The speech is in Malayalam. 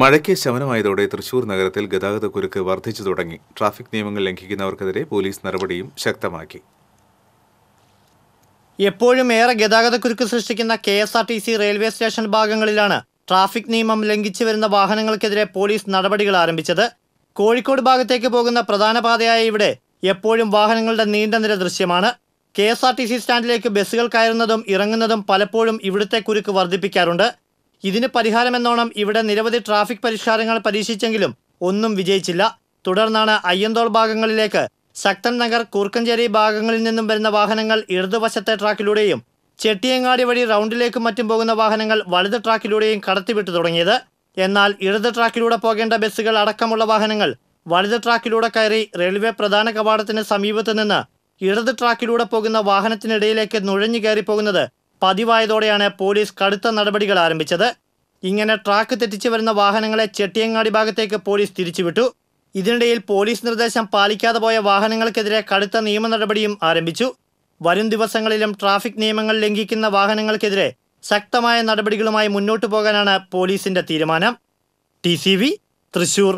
മഴയ്ക്ക് ശമനമായതോടെ തൃശൂർ നഗരത്തിൽ ഗതാഗതക്കുരുക്ക് വർദ്ധിച്ചു തുടങ്ങി ട്രാഫിക് നിയമങ്ങൾ ലംഘിക്കുന്നവർക്കെതിരെ പോലീസ് നടപടിയും ശക്തമാക്കി എപ്പോഴും ഏറെ ഗതാഗതക്കുരുക്ക് സൃഷ്ടിക്കുന്ന K S R T C railway station ഭാഗങ്ങളിലാണ് ട്രാഫിക് നിയമം ലംഘിച്ചു വരുന്ന വാഹനങ്ങൾക്കെതിരെ പോലീസ് നടപടികൾ ആരംഭിച്ചത് കോഴിക്കോട് ഭാഗത്തേക്ക് പോകുന്ന പ്രധാന പാതയായ ഇവിടെ എപ്പോഴും വാഹനങ്ങളുടെ നീണ്ട നിര ദൃശ്യമാണ് K S R T C സ്റ്റാൻഡിലേക്ക് ബസ്സുകൾ കയറുന്നതും ഇറങ്ങുന്നതും പലപ്പോഴും ഇവിടുത്തെ കുരുക്ക് വർദ്ധിപ്പിക്കാറുണ്ട് ഇതിന് പരിഹാരമെന്നോണം ഇവിടെ നിരവധി ട്രാഫിക് പരിഷ്കാരങ്ങൾ പരീക്ഷിച്ചെങ്കിലും ഒന്നും വിജയിച്ചില്ല തുടർന്നാണ് അയ്യന്തോൾ ഭാഗങ്ങളിലേക്ക് ശക്തൻ നഗർ കൂർക്കഞ്ചേരി ഭാഗങ്ങളിൽ നിന്നും വരുന്ന വാഹനങ്ങൾ ഇടതുവശത്തെ ട്രാക്കിലൂടെയും ചെട്ടിയങ്ങാടി വഴി റൗണ്ടിലേക്കും മറ്റും പോകുന്ന വാഹനങ്ങൾ വലുത് ട്രാക്കിലൂടെയും കടത്തിവിട്ടു തുടങ്ങിയത് എന്നാൽ ഇടത് ട്രാക്കിലൂടെ പോകേണ്ട ബസ്സുകൾ അടക്കമുള്ള വാഹനങ്ങൾ വലുത് ട്രാക്കിലൂടെ കയറി റെയിൽവേ പ്രധാന കവാടത്തിന് സമീപത്ത് നിന്ന് ഇടത് ട്രാക്കിലൂടെ പോകുന്ന വാഹനത്തിനിടയിലേക്ക് നുഴഞ്ഞു കയറി പോകുന്നത് പതിവായതോടെയാണ് പോലീസ് കടുത്ത നടപടികൾ ആരംഭിച്ചത് ഇങ്ങനെ ട്രാക്ക് തെറ്റിച്ചു വരുന്ന വാഹനങ്ങളെ ചെട്ടിയങ്ങാടി ഭാഗത്തേക്ക് പോലീസ് തിരിച്ചുവിട്ടു ഇതിനിടയിൽ പോലീസ് നിർദ്ദേശം പാലിക്കാതെ പോയ വാഹനങ്ങൾക്കെതിരെ കടുത്ത നിയമ നടപടിയും ആരംഭിച്ചു വരും ദിവസങ്ങളിലും ട്രാഫിക് നിയമങ്ങൾ ലംഘിക്കുന്ന വാഹനങ്ങൾക്കെതിരെ ശക്തമായ നടപടികളുമായി മുന്നോട്ടു പോകാനാണ് പോലീസിന്റെ തീരുമാനം ടി തൃശൂർ